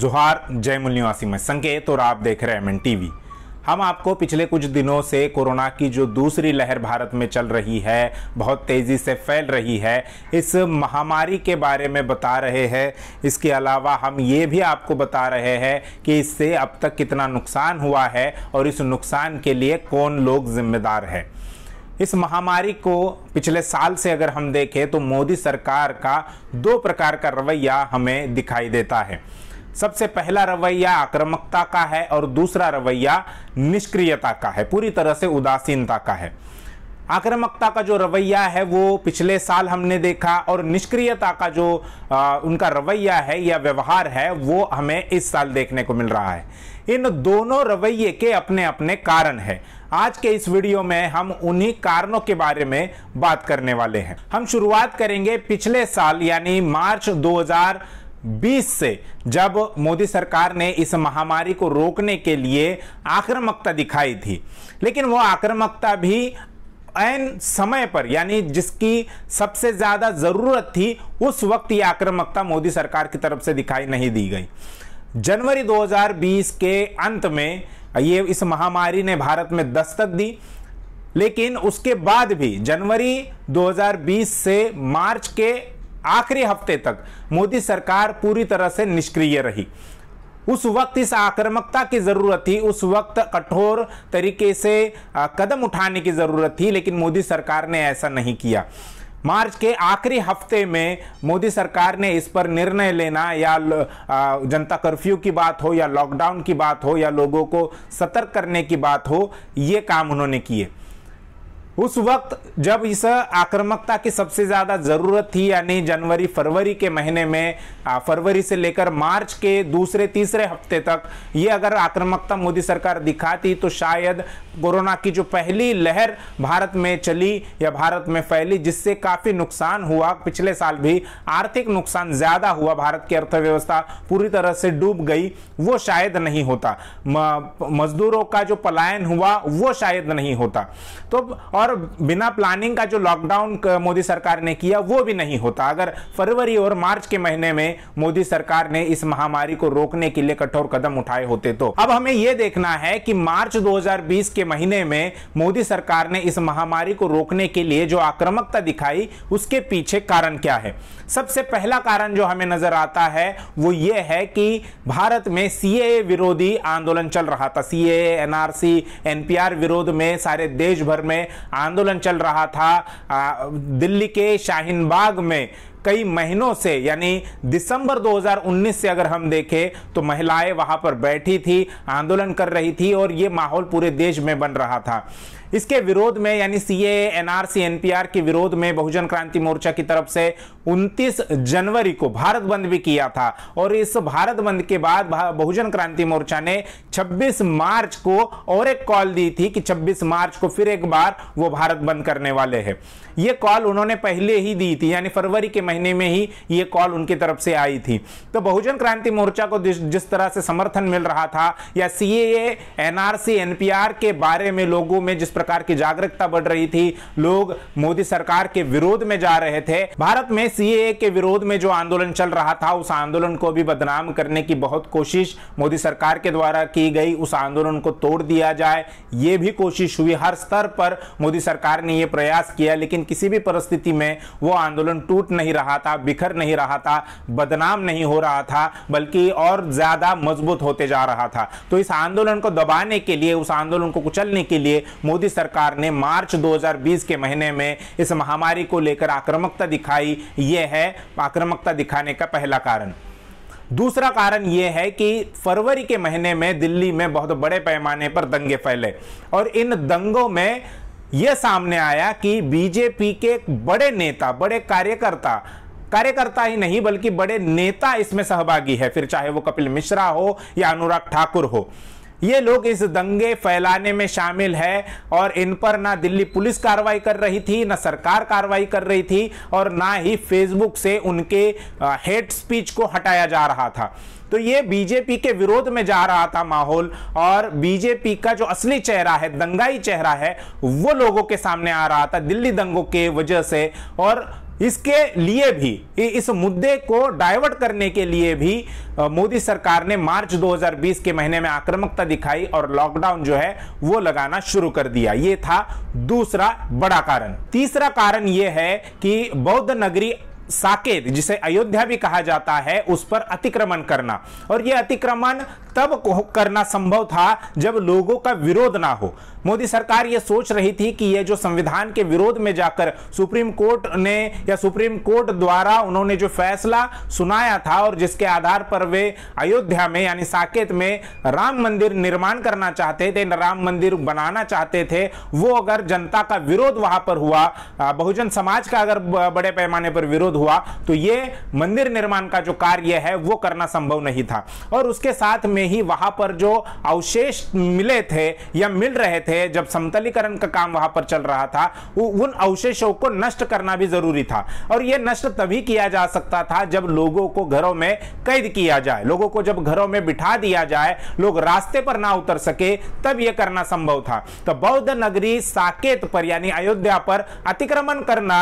जोहार जय मूल निवासी में संकेत और आप देख रहे हैं एम टीवी हम आपको पिछले कुछ दिनों से कोरोना की जो दूसरी लहर भारत में चल रही है बहुत तेज़ी से फैल रही है इस महामारी के बारे में बता रहे हैं इसके अलावा हम ये भी आपको बता रहे हैं कि इससे अब तक कितना नुकसान हुआ है और इस नुकसान के लिए कौन लोग जिम्मेदार हैं इस महामारी को पिछले साल से अगर हम देखें तो मोदी सरकार का दो प्रकार का रवैया हमें दिखाई देता है सबसे पहला रवैया आक्रामकता का है और दूसरा रवैया निष्क्रियता का है पूरी तरह से उदासीनता का है आक्रामकता का जो रवैया है वो पिछले साल हमने देखा और निष्क्रियता का जो आ, उनका रवैया है या व्यवहार है वो हमें इस साल देखने को मिल रहा है इन दोनों रवैये के अपने अपने कारण हैं आज के इस वीडियो में हम उन्हीं कारणों के बारे में बात करने वाले हैं हम शुरुआत करेंगे पिछले साल यानी मार्च 2000 2020 से जब मोदी सरकार ने इस महामारी को रोकने के लिए आक्रामकता दिखाई थी लेकिन वो आक्रामकता भी एन समय पर यानी जिसकी सबसे ज़्यादा ज़रूरत थी उस वक्त ये आक्रामकता मोदी सरकार की तरफ से दिखाई नहीं दी गई जनवरी 2020 के अंत में ये इस महामारी ने भारत में दस्तक दी लेकिन उसके बाद भी जनवरी 2020 से मार्च के आखिरी हफ्ते तक मोदी सरकार पूरी तरह से निष्क्रिय रही उस वक्त इस आक्रामकता की ज़रूरत थी उस वक्त कठोर तरीके से कदम उठाने की ज़रूरत थी लेकिन मोदी सरकार ने ऐसा नहीं किया मार्च के आखिरी हफ्ते में मोदी सरकार ने इस पर निर्णय लेना या जनता कर्फ्यू की बात हो या लॉकडाउन की बात हो या लोगों को सतर्क करने की बात हो ये काम उन्होंने किए उस वक्त जब इस आक्रामकता की सबसे ज़्यादा ज़रूरत थी यानी जनवरी फरवरी के महीने में फरवरी से लेकर मार्च के दूसरे तीसरे हफ्ते तक ये अगर आक्रामकता मोदी सरकार दिखाती तो शायद कोरोना की जो पहली लहर भारत में चली या भारत में फैली जिससे काफ़ी नुकसान हुआ पिछले साल भी आर्थिक नुकसान ज़्यादा हुआ भारत की अर्थव्यवस्था पूरी तरह से डूब गई वो शायद नहीं होता मजदूरों का जो पलायन हुआ वो शायद नहीं होता तो और और बिना प्लानिंग का जो लॉकडाउन मोदी सरकार ने किया वो भी नहीं होता अगर फरवरी और मार्च के महीने में मोदी सरकार ने इस महामारी को रोकने के लिए कठोर कदम उठाए होते तो अब हमें यह देखना है कि मार्च 2020 के महीने में मोदी सरकार ने इस महामारी को रोकने के लिए जो आक्रामकता दिखाई उसके पीछे कारण क्या है सबसे पहला कारण जो हमें नजर आता है वो ये है कि भारत में सी विरोधी आंदोलन चल रहा था सी एनआरसी एनपीआर विरोध में सारे देश भर में आंदोलन चल रहा था आ, दिल्ली के शाहीन बाग में कई महीनों से यानी दिसंबर 2019 से अगर हम देखें तो महिलाएं वहां पर बैठी थी आंदोलन कर रही थी और ये माहौल पूरे देश में बन रहा था इसके विरोध में यानी सी एनआरसी एनपीआर के विरोध में बहुजन क्रांति मोर्चा की तरफ से 29 जनवरी को भारत बंद भी किया था और इस भारत बंद के बाद बहुजन क्रांति मोर्चा ने 26 मार्च को और एक कॉल दी थी कि 26 मार्च को फिर एक बार वो भारत बंद करने वाले हैं ये कॉल उन्होंने पहले ही दी थी यानी फरवरी के महीने में ही ये कॉल उनकी तरफ से आई थी तो बहुजन क्रांति मोर्चा को जिस तरह से समर्थन मिल रहा था या सी एनआरसी एनपीआर के बारे में लोगों में जिस प्रकार की जागरूकता बढ़ रही थी लोग मोदी सरकार के विरोध में जा रहे थे भारत में सीएए के विरोध में जो आंदोलन चल रहा था उस आंदोलन को भी बदनाम करने की बहुत कोशिश मोदी सरकार के द्वारा की गई उस आंदोलन को तोड़ दिया जाए ये भी कोशिश हुई हर स्तर पर मोदी सरकार ने यह प्रयास किया लेकिन किसी भी परिस्थिति में वो आंदोलन टूट नहीं रहा था बिखर नहीं रहा था बदनाम नहीं हो रहा था बल्कि और ज्यादा मजबूत होते जा रहा था तो इस आंदोलन को दबाने के लिए उस आंदोलन को कुचलने के लिए मोदी मोदी सरकार ने मार्च 2020 के महीने में इस महामारी को लेकर आक्रामकता दिखाई यह है आक्रामकता दिखाने का पहला कारण दूसरा कारण यह है कि फरवरी के महीने में दिल्ली में बहुत बड़े पैमाने पर दंगे फैले और इन दंगों में यह सामने आया कि बीजेपी के बड़े नेता बड़े कार्यकर्ता कार्यकर्ता ही नहीं बल्कि बड़े नेता इसमें सहभागी है फिर चाहे वो कपिल मिश्रा हो या अनुराग ठाकुर हो ये लोग इस दंगे फैलाने में शामिल है और इन पर ना दिल्ली पुलिस कार्रवाई कर रही थी ना सरकार कार्रवाई कर रही थी और ना ही फेसबुक से उनके हेट स्पीच को हटाया जा रहा था तो ये बीजेपी के विरोध में जा रहा था माहौल और बीजेपी का जो असली चेहरा है दंगाई चेहरा है वो लोगों के सामने आ रहा था दिल्ली दंगों के वजह से और इसके लिए भी इस मुद्दे को डाइवर्ट करने के लिए भी मोदी सरकार ने मार्च 2020 के महीने में आक्रामकता दिखाई और लॉकडाउन जो है वो लगाना शुरू कर दिया ये था दूसरा बड़ा कारण तीसरा कारण ये है कि बौद्ध नगरी साकेत जिसे अयोध्या भी कहा जाता है उस पर अतिक्रमण करना और यह अतिक्रमण तब करना संभव था जब लोगों का विरोध ना हो मोदी सरकार ये सोच रही थी कि ये जो संविधान के विरोध में जाकर सुप्रीम कोर्ट ने या सुप्रीम कोर्ट द्वारा उन्होंने जो फैसला सुनाया था और जिसके आधार पर वे अयोध्या में यानी साकेत में राम मंदिर निर्माण करना चाहते थे राम मंदिर बनाना चाहते थे वो अगर जनता का विरोध वहां पर हुआ बहुजन समाज का अगर बड़े पैमाने पर विरोध हुआ तो ये मंदिर निर्माण का जो कार्य है वो करना संभव नहीं था और उसके साथ में ही वहां पर जो अवशेष मिले थे या मिल रहे थे जब समतलीकरण का काम वहां पर चल रहा था उन अवशेषों को नष्ट करना भी जरूरी था और यह नष्ट तभी किया जा सकता था जब लोगों को घरों में कैद किया जाए लोगों को जब घरों में बिठा दिया जाए लोग रास्ते पर ना उतर सके तब यह करना संभव था तो बौद्ध नगरी साकेत पर यानी अयोध्या पर अतिक्रमण करना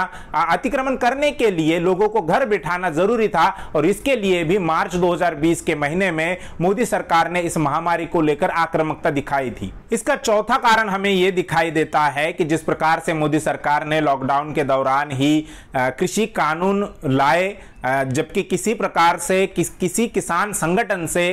अतिक्रमण करने के लिए लोगों को घर बिठाना जरूरी था और इसके लिए भी मार्च 2020 के महीने में मोदी सरकार सरकार ने इस महामारी को लेकर आक्रामकता दिखाई थी इसका चौथा कारण हमें ये दिखाई देता है कि जिस प्रकार से मोदी सरकार ने लॉकडाउन के दौरान ही कृषि कानून लाए जबकि किसी प्रकार से कि, किसी किसान संगठन से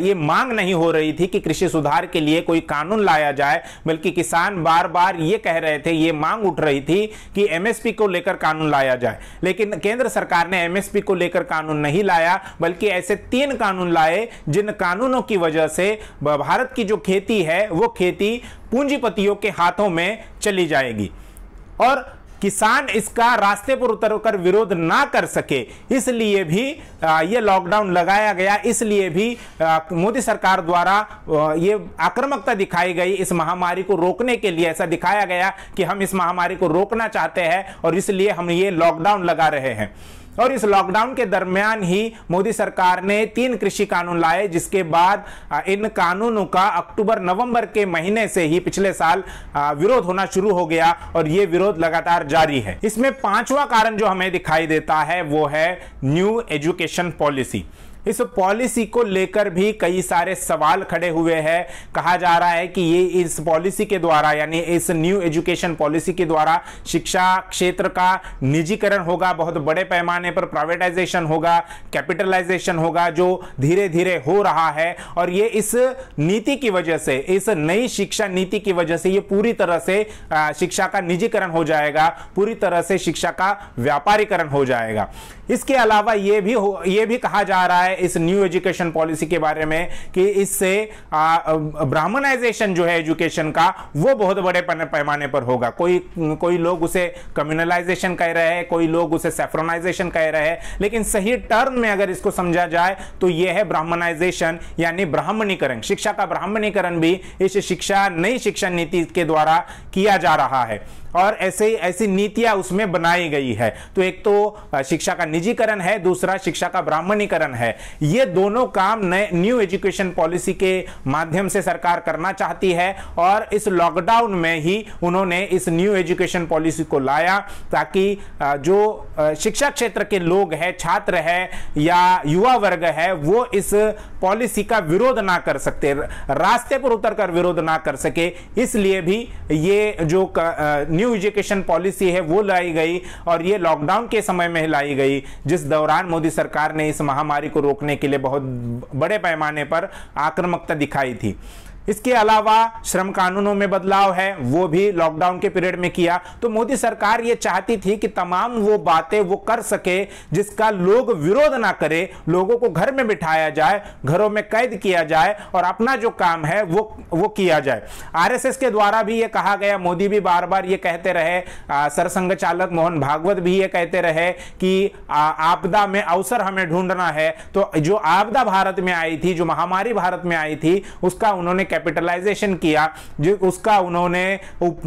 ये मांग नहीं हो रही थी कि कृषि सुधार के लिए कोई कानून लाया जाए बल्कि किसान बार बार ये कह रहे थे ये मांग उठ रही थी कि एमएसपी को लेकर कानून लाया जाए लेकिन केंद्र सरकार ने एमएसपी को लेकर कानून नहीं लाया बल्कि ऐसे तीन कानून लाए जिन कानूनों की वजह से भारत की जो खेती है वो खेती पूंजीपतियों के हाथों में चली जाएगी और किसान इसका रास्ते पर उतरकर विरोध ना कर सके इसलिए भी ये लॉकडाउन लगाया गया इसलिए भी मोदी सरकार द्वारा ये आक्रमकता दिखाई गई इस महामारी को रोकने के लिए ऐसा दिखाया गया कि हम इस महामारी को रोकना चाहते हैं और इसलिए हम ये लॉकडाउन लगा रहे हैं और इस लॉकडाउन के दरमियान ही मोदी सरकार ने तीन कृषि कानून लाए जिसके बाद इन कानूनों का अक्टूबर नवंबर के महीने से ही पिछले साल विरोध होना शुरू हो गया और ये विरोध लगातार जारी है इसमें पांचवा कारण जो हमें दिखाई देता है वो है न्यू एजुकेशन पॉलिसी इस पॉलिसी को लेकर भी कई सारे सवाल खड़े हुए हैं कहा जा रहा है कि ये इस पॉलिसी के द्वारा यानी इस न्यू एजुकेशन पॉलिसी के द्वारा शिक्षा क्षेत्र का निजीकरण होगा बहुत बड़े पैमाने पर प्राइवेटाइजेशन होगा कैपिटलाइजेशन होगा जो धीरे धीरे हो रहा है और ये इस नीति की वजह से इस नई शिक्षा नीति की वजह से ये पूरी तरह से शिक्षा का निजीकरण हो जाएगा पूरी तरह से शिक्षा का व्यापारीकरण हो जाएगा इसके अलावा ये भी हो ये भी कहा जा रहा है इस न्यू एजुकेशन पॉलिसी के बारे में कि इससे ब्राह्मणाइजेशन जो है एजुकेशन का वो बहुत बड़े पैमाने पर होगा कोई कोई लोग उसे कम्युनलाइजेशन कह रहे हैं कोई लोग उसे सेफ्रोनाइजेशन कह रहे हैं लेकिन सही टर्म में अगर इसको समझा जाए तो यह है ब्राह्मणाइजेशन यानी ब्राह्मणीकरण शिक्षा का ब्राह्मणीकरण भी इस शिक्षा नई शिक्षा नीति के द्वारा किया जा रहा है और ऐसे ऐसी नीतियां उसमें बनाई गई है तो एक तो शिक्षा का निजीकरण है दूसरा शिक्षा का ब्राह्मणीकरण है ये दोनों काम नए न्यू एजुकेशन पॉलिसी के माध्यम से सरकार करना चाहती है और इस लॉकडाउन में ही उन्होंने इस न्यू एजुकेशन पॉलिसी को लाया ताकि जो शिक्षा क्षेत्र के लोग हैं छात्र है या युवा वर्ग है वो इस पॉलिसी का विरोध ना कर सकते रास्ते पर उतर कर विरोध ना कर सके इसलिए भी ये जो न्यू एजुकेशन पॉलिसी है वो लाई गई और ये लॉकडाउन के समय में लाई गई जिस दौरान मोदी सरकार ने इस महामारी को रोकने के लिए बहुत बड़े पैमाने पर आक्रामकता दिखाई थी इसके अलावा श्रम कानूनों में बदलाव है वो भी लॉकडाउन के पीरियड में किया तो मोदी सरकार ये चाहती थी कि तमाम वो बातें वो कर सके जिसका लोग विरोध ना करें लोगों को घर में बिठाया जाए घरों में कैद किया जाए और अपना जो काम है वो वो किया जाए आरएसएस के द्वारा भी ये कहा गया मोदी भी बार बार ये कहते रहे सरसंघ चालक मोहन भागवत भी ये कहते रहे कि आपदा में अवसर हमें ढूंढना है तो जो आपदा भारत में आई थी जो महामारी भारत में आई थी उसका उन्होंने कैपिटलाइजेशन किया जो उसका उन्होंने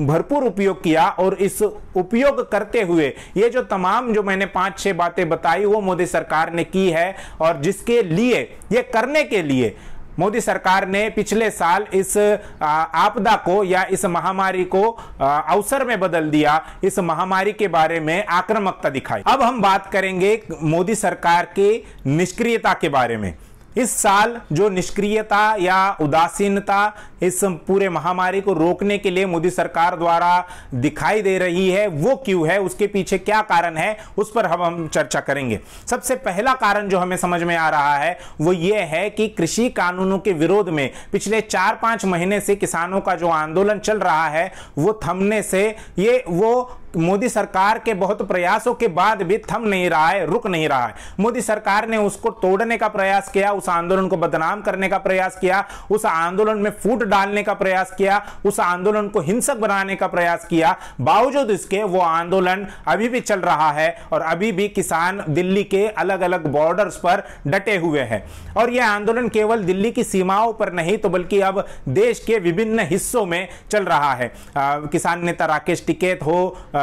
भरपूर उपयोग किया और इस उपयोग करते हुए ये जो तमाम जो मैंने पांच छह बातें बताई वो मोदी सरकार ने की है और जिसके लिए ये करने के लिए मोदी सरकार ने पिछले साल इस आपदा को या इस महामारी को अवसर में बदल दिया इस महामारी के बारे में आक्रामकता दिखाई अब हम बात करेंगे मोदी सरकार की निष्क्रियता के बारे में इस साल जो निष्क्रियता या उदासीनता इस पूरे महामारी को रोकने के लिए मोदी सरकार द्वारा दिखाई दे रही है वो क्यों है उसके पीछे क्या कारण है उस पर हम हम चर्चा करेंगे सबसे पहला कारण जो हमें समझ में आ रहा है वो ये है कि कृषि कानूनों के विरोध में पिछले चार पांच महीने से किसानों का जो आंदोलन चल रहा है वो थमने से ये वो मोदी सरकार के बहुत प्रयासों के बाद भी थम नहीं रहा है रुक नहीं रहा है मोदी सरकार ने उसको तोड़ने का प्रयास किया उस आंदोलन को बदनाम करने का प्रयास किया उस आंदोलन में फूट डालने का प्रयास किया उस आंदोलन को हिंसक बनाने का प्रयास किया बावजूद इसके वो आंदोलन अभी भी चल रहा है और अभी भी किसान दिल्ली के अलग अलग बॉर्डर्स पर डटे हुए हैं और यह आंदोलन केवल दिल्ली की सीमाओं पर नहीं तो बल्कि अब देश के विभिन्न हिस्सों में चल रहा है किसान नेता राकेश टिकेत हो आ,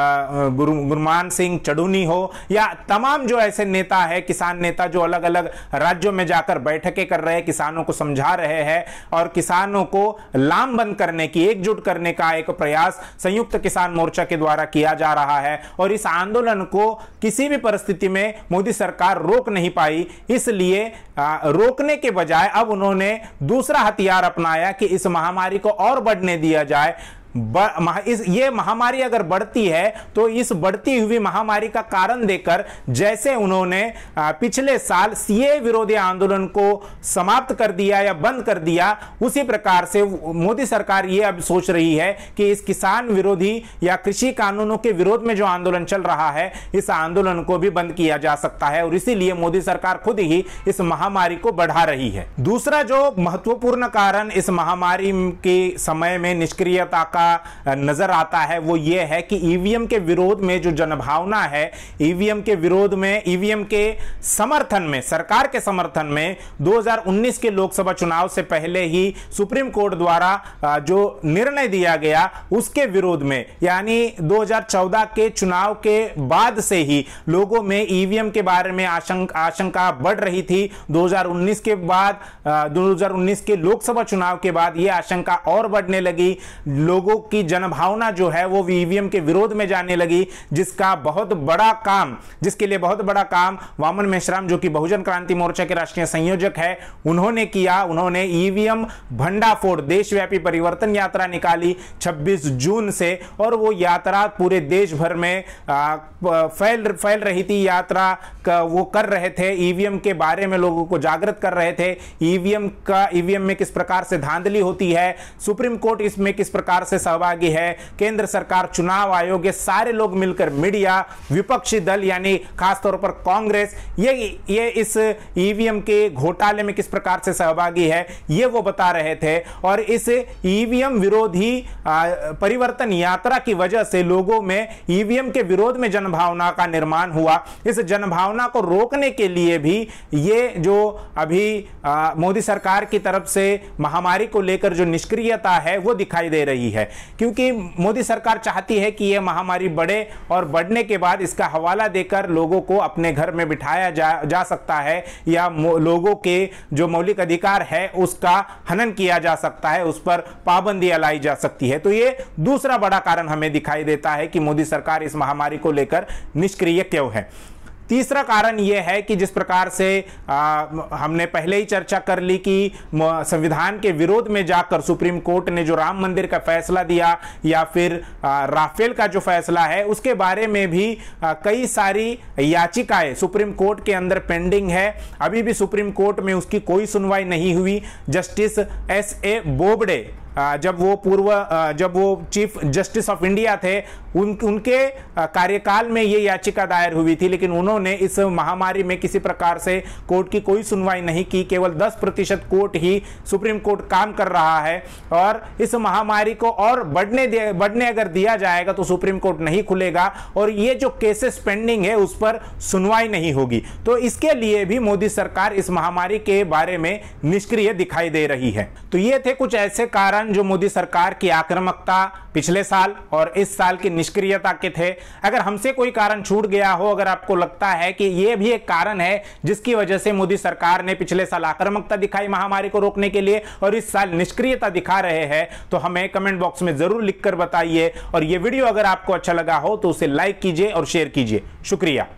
गुरु गुरमान सिंह चढ़ूनी हो या तमाम जो ऐसे नेता है किसान नेता जो अलग अलग राज्यों में जाकर बैठकें कर रहे हैं किसानों को समझा रहे हैं और किसानों को लामबंद करने की एकजुट करने का एक प्रयास संयुक्त किसान मोर्चा के द्वारा किया जा रहा है और इस आंदोलन को किसी भी परिस्थिति में मोदी सरकार रोक नहीं पाई इसलिए रोकने के बजाय अब उन्होंने दूसरा हथियार अपनाया कि इस महामारी को और बढ़ने दिया जाए इस ये महामारी अगर बढ़ती है तो इस बढ़ती हुई महामारी का कारण देकर जैसे उन्होंने पिछले साल सीए विरोधी आंदोलन को समाप्त कर दिया या बंद कर दिया उसी प्रकार से मोदी सरकार ये अब सोच रही है कि इस किसान विरोधी या कृषि कानूनों के विरोध में जो आंदोलन चल रहा है इस आंदोलन को भी बंद किया जा सकता है और इसीलिए मोदी सरकार खुद ही इस महामारी को बढ़ा रही है दूसरा जो महत्वपूर्ण कारण इस महामारी के समय में निष्क्रियता का का नजर आता है वो ये है कि ईवीएम e के विरोध में जो जनभावना है ईवीएम e के विरोध में ईवीएम e के समर्थन में सरकार के समर्थन में 2019 के लोकसभा चुनाव से पहले ही सुप्रीम कोर्ट द्वारा जो निर्णय दिया गया उसके विरोध में यानी 2014 के चुनाव के बाद से ही लोगों में ईवीएम के बारे में आशंक आशंका बढ़ रही थी 2019 के बाद 2019 के लोकसभा चुनाव के बाद यह आशंका और बढ़ने लगी लोगों लोगों की जनभावना जो है वो ईवीएम के विरोध में जाने लगी जिसका बहुत बड़ा काम जिसके लिए बहुत बड़ा काम वामन मेश्राम जो कि बहुजन क्रांति मोर्चा के राष्ट्रीय संयोजक है उन्होंने किया उन्होंने ईवीएम e भंडाफोड़ देशव्यापी परिवर्तन यात्रा निकाली 26 जून से और वो यात्रा पूरे देश भर में फैल फैल रही थी यात्रा वो कर रहे थे ईवीएम e के बारे में लोगों को जागृत कर रहे थे ईवीएम e का ईवीएम में किस प्रकार से धांधली होती है सुप्रीम कोर्ट इसमें किस प्रकार से सहभागी है केंद्र सरकार चुनाव आयोग ये सारे लोग मिलकर मीडिया विपक्षी दल यानी खासतौर पर कांग्रेस ये ये इस ईवीएम के घोटाले में किस प्रकार से सहभागी है ये वो बता रहे थे और इस ईवीएम विरोधी परिवर्तन यात्रा की वजह से लोगों में ईवीएम के विरोध में जनभावना का निर्माण हुआ इस जनभावना को रोकने के लिए भी ये जो अभी मोदी सरकार की तरफ से महामारी को लेकर जो निष्क्रियता है वो दिखाई दे रही है क्योंकि मोदी सरकार चाहती है कि यह महामारी बढ़े और बढ़ने के बाद इसका हवाला देकर लोगों को अपने घर में बिठाया जा जा सकता है या लोगों के जो मौलिक अधिकार है उसका हनन किया जा सकता है उस पर पाबंदियां लाई जा सकती है तो ये दूसरा बड़ा कारण हमें दिखाई देता है कि मोदी सरकार इस महामारी को लेकर निष्क्रिय क्यों है तीसरा कारण यह है कि जिस प्रकार से आ, हमने पहले ही चर्चा कर ली कि संविधान के विरोध में जाकर सुप्रीम कोर्ट ने जो राम मंदिर का फैसला दिया या फिर आ, राफेल का जो फैसला है उसके बारे में भी आ, कई सारी याचिकाएं सुप्रीम कोर्ट के अंदर पेंडिंग है अभी भी सुप्रीम कोर्ट में उसकी कोई सुनवाई नहीं हुई जस्टिस एस ए बोबडे जब वो पूर्व जब वो चीफ जस्टिस ऑफ इंडिया थे उन उनके कार्यकाल में ये याचिका दायर हुई थी लेकिन उन्होंने इस महामारी में किसी प्रकार से कोर्ट की कोई सुनवाई नहीं की केवल 10 प्रतिशत कोर्ट ही सुप्रीम कोर्ट काम कर रहा है और इस महामारी को और बढ़ने बढ़ने अगर दिया जाएगा तो सुप्रीम कोर्ट नहीं खुलेगा और ये जो केसेस पेंडिंग है उस पर सुनवाई नहीं होगी तो इसके लिए भी मोदी सरकार इस महामारी के बारे में निष्क्रिय दिखाई दे रही है तो ये थे कुछ ऐसे कारण जो मोदी सरकार की आक्रामकता पिछले साल और इस साल की निष्क्रियता के थे अगर हमसे कोई कारण छूट गया हो अगर आपको लगता है कि यह भी एक कारण है जिसकी वजह से मोदी सरकार ने पिछले साल आक्रामकता दिखाई महामारी को रोकने के लिए और इस साल निष्क्रियता दिखा रहे हैं तो हमें कमेंट बॉक्स में जरूर लिखकर बताइए और यह वीडियो अगर आपको अच्छा लगा हो तो उसे लाइक कीजिए और शेयर कीजिए शुक्रिया